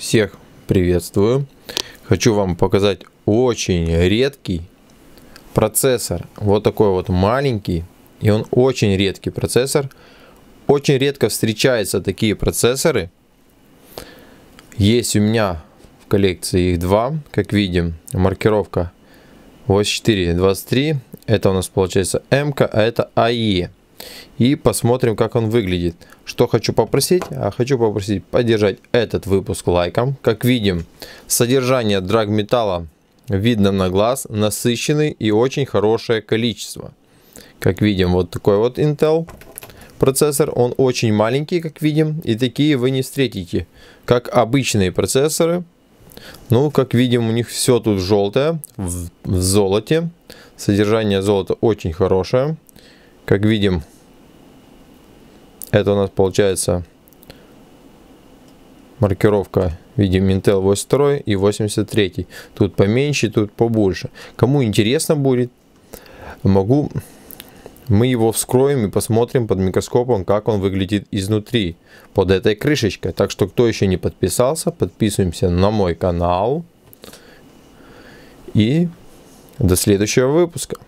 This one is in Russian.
Всех приветствую. Хочу вам показать очень редкий процессор. Вот такой вот маленький. И он очень редкий процессор. Очень редко встречаются такие процессоры. Есть у меня в коллекции их два, как видим. Маркировка 8423. Это у нас получается МК, а это АЕ и посмотрим, как он выглядит. Что хочу попросить? А хочу попросить поддержать этот выпуск лайком. Как видим, содержание драгметалла видно на глаз, насыщенный и очень хорошее количество. Как видим, вот такой вот Intel процессор, он очень маленький, как видим, и такие вы не встретите, как обычные процессоры. Ну, как видим, у них все тут желтое, в, в золоте. Содержание золота очень хорошее. Как видим, это у нас получается маркировка в виде Intel 82 и 83. Тут поменьше, тут побольше. Кому интересно будет, могу... Мы его вскроем и посмотрим под микроскопом, как он выглядит изнутри, под этой крышечкой. Так что, кто еще не подписался, подписываемся на мой канал. И до следующего выпуска.